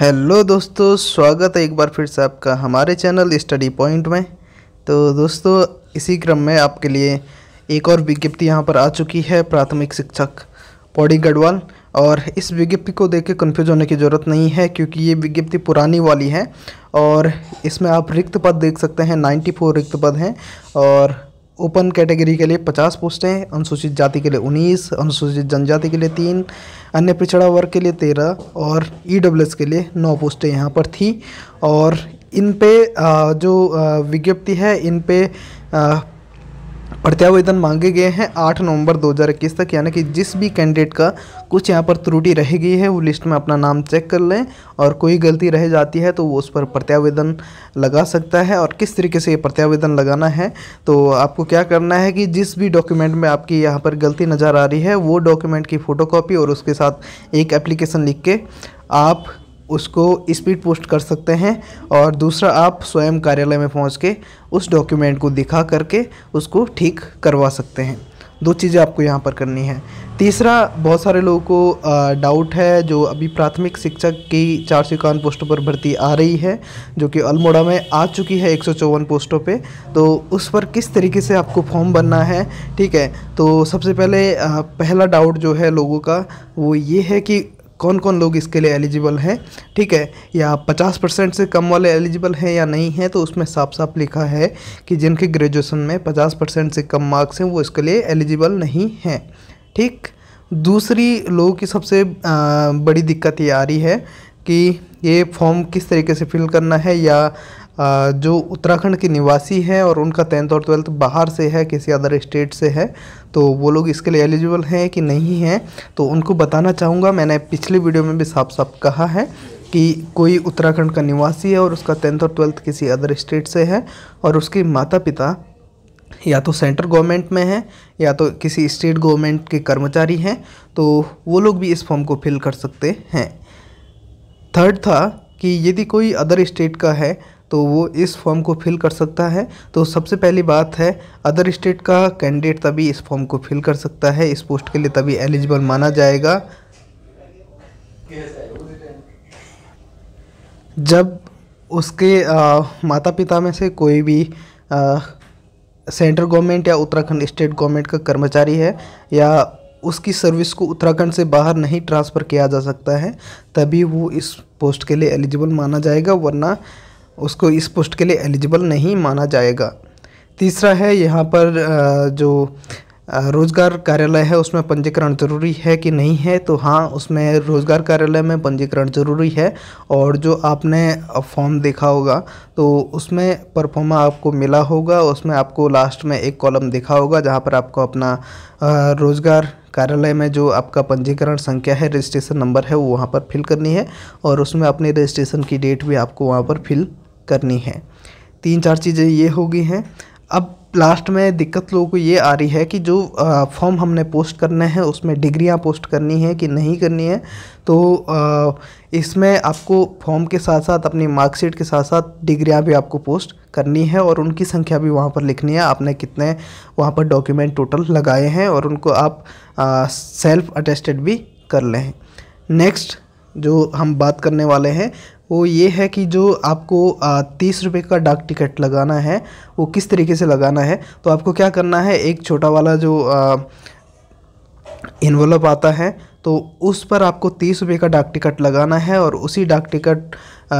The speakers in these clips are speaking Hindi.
हेलो दोस्तों स्वागत है एक बार फिर से आपका हमारे चैनल स्टडी पॉइंट में तो दोस्तों इसी क्रम में आपके लिए एक और विज्ञप्ति यहाँ पर आ चुकी है प्राथमिक शिक्षक पौड़ी गढ़वाल और इस विज्ञप्ति को देख के कन्फ्यूज होने की ज़रूरत नहीं है क्योंकि ये विज्ञप्ति पुरानी वाली है और इसमें आप रिक्त पद देख सकते हैं नाइन्टी रिक्त पद हैं और ओपन कैटेगरी के लिए 50 पोस्टें अनुसूचित जाति के लिए 19 अनुसूचित जनजाति के लिए तीन अन्य पिछड़ा वर्ग के लिए 13 और ई e के लिए नौ पोस्टें यहाँ पर थी और इन पे जो विज्ञप्ति है इन पे प्रत्यावेदन मांगे गए हैं आठ नवंबर 2021 तक यानी कि जिस भी कैंडिडेट का कुछ यहाँ पर त्रुटि रह गई है वो लिस्ट में अपना नाम चेक कर लें और कोई गलती रह जाती है तो वो उस पर प्रत्यावेदन लगा सकता है और किस तरीके से ये प्रत्यावेदन लगाना है तो आपको क्या करना है कि जिस भी डॉक्यूमेंट में आपकी यहाँ पर गलती नज़र आ रही है वो डॉक्यूमेंट की फ़ोटोकॉपी और उसके साथ एक एप्लीकेशन लिख के आप उसको स्पीड पोस्ट कर सकते हैं और दूसरा आप स्वयं कार्यालय में पहुंच के उस डॉक्यूमेंट को दिखा करके उसको ठीक करवा सकते हैं दो चीज़ें आपको यहाँ पर करनी है तीसरा बहुत सारे लोगों को डाउट है जो अभी प्राथमिक शिक्षक की चार सौ इक्यावन पोस्टों पर भर्ती आ रही है जो कि अल्मोड़ा में आ चुकी है एक सौ चौवन पोस्टों पे तो उस पर किस तरीके से आपको फॉर्म भरना है ठीक है तो सबसे पहले आ, पहला डाउट जो है लोगों का वो ये है कि कौन कौन लोग इसके लिए एलिजिबल हैं ठीक है या पचास परसेंट से कम वाले एलिजिबल हैं या नहीं हैं तो उसमें साफ साफ लिखा है कि जिनके ग्रेजुएशन में पचास परसेंट से कम मार्क्स हैं वो इसके लिए एलिजिबल नहीं हैं ठीक दूसरी लोगों की सबसे बड़ी दिक्कत ये आ रही है कि ये फॉर्म किस तरीके से फिल करना है या जो उत्तराखंड के निवासी हैं और उनका टेंथ और ट्वेल्थ बाहर से है किसी अदर स्टेट से है तो वो लोग इसके लिए एलिजिबल हैं कि नहीं हैं तो उनको बताना चाहूँगा मैंने पिछले वीडियो में भी साफ साफ कहा है कि कोई उत्तराखंड का निवासी है और उसका टेंथ और ट्वेल्थ किसी अदर स्टेट से है और उसके माता पिता या तो सेंट्रल गवर्नमेंट में हैं या तो किसी स्टेट गवर्नमेंट के कर्मचारी हैं तो वो लोग भी इस फॉर्म को फिल कर सकते हैं थर्ड था कि यदि कोई अदर स्टेट का है तो वो इस फॉर्म को फिल कर सकता है तो सबसे पहली बात है अदर स्टेट का कैंडिडेट तभी इस फॉर्म को फिल कर सकता है इस पोस्ट के लिए तभी एलिजिबल माना जाएगा जब उसके आ, माता पिता में से कोई भी सेंट्रल गवर्नमेंट या उत्तराखंड स्टेट गवर्नमेंट का कर्मचारी है या उसकी सर्विस को उत्तराखंड से बाहर नहीं ट्रांसफ़र किया जा सकता है तभी वो इस पोस्ट के लिए एलिजिबल माना जाएगा वरना उसको इस पोस्ट के लिए एलिजिबल नहीं माना जाएगा तीसरा है यहाँ पर जो रोज़गार कार्यालय है उसमें पंजीकरण ज़रूरी है कि नहीं है तो हाँ उसमें रोज़गार कार्यालय में पंजीकरण ज़रूरी है और जो आपने फॉर्म देखा होगा तो उसमें परफॉर्मा आपको मिला होगा उसमें आपको लास्ट में एक कॉलम देखा होगा जहाँ पर आपको अपना रोज़गार कार्यालय में जो आपका पंजीकरण संख्या है रजिस्ट्रेशन नंबर है वो वहाँ पर फिल करनी है और उसमें अपनी रजिस्ट्रेशन की डेट भी आपको वहाँ पर फिल करनी है तीन चार चीज़ें ये हो गई हैं अब लास्ट में दिक्कत लोगों को ये आ रही है कि जो फॉर्म हमने पोस्ट करना है उसमें डिग्रियां पोस्ट करनी है कि नहीं करनी है तो इसमें आपको फॉर्म के साथ साथ अपनी मार्कशीट के साथ साथ डिग्रियां भी आपको पोस्ट करनी है और उनकी संख्या भी वहाँ पर लिखनी है आपने कितने वहाँ पर डॉक्यूमेंट टोटल लगाए हैं और उनको आप सेल्फ अटेस्टेड भी कर लें नेक्स्ट जो हम बात करने वाले हैं वो ये है कि जो आपको तीस रुपये का डाक टिकट लगाना है वो किस तरीके से लगाना है तो आपको क्या करना है एक छोटा वाला जो इन्वलप आता है तो उस पर आपको तीस रुपये का डाक टिकट लगाना है और उसी डाक टिकट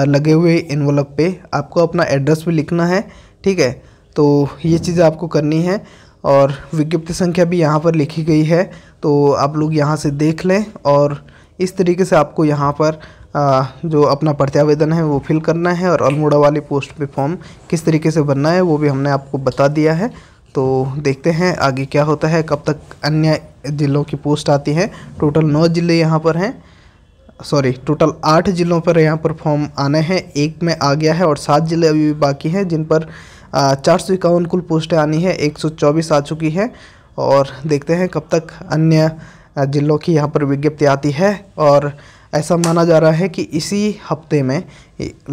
लगे हुए इन्वलप पे आपको अपना एड्रेस भी लिखना है ठीक है तो ये चीज़ें आपको करनी है और विज्ञप्ति संख्या भी यहाँ पर लिखी गई है तो आप लोग यहाँ से देख लें और इस तरीके से आपको यहाँ पर जो अपना प्रत्यावेदन है वो फिल करना है और अल्मोड़ा वाली पोस्ट पे फॉर्म किस तरीके से भरना है वो भी हमने आपको बता दिया है तो देखते हैं आगे क्या होता है कब तक अन्य ज़िलों की पोस्ट आती है टोटल नौ ज़िले यहाँ पर हैं सॉरी टोटल आठ ज़िलों पर यहाँ पर फॉर्म आने हैं एक में आ गया है और सात ज़िले अभी भी बाकी हैं जिन पर चार सौ इक्यावन कुल पोस्टें आनी है एक सौ चौबीस आ चुकी है और देखते हैं कब तक अन्य जिलों की यहाँ पर विज्ञप्ति आती है और ऐसा माना जा रहा है कि इसी हफ्ते में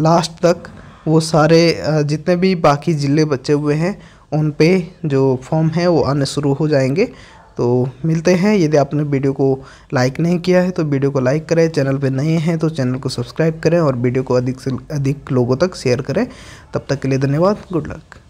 लास्ट तक वो सारे जितने भी बाकी ज़िले बचे हुए हैं उन पे जो फॉर्म है वो आने शुरू हो जाएंगे तो मिलते हैं यदि आपने वीडियो को लाइक नहीं किया है तो वीडियो को लाइक करें चैनल पे नए हैं तो चैनल को सब्सक्राइब करें और वीडियो को अधिक से अधिक लोगों तक शेयर करें तब तक के लिए धन्यवाद गुड लक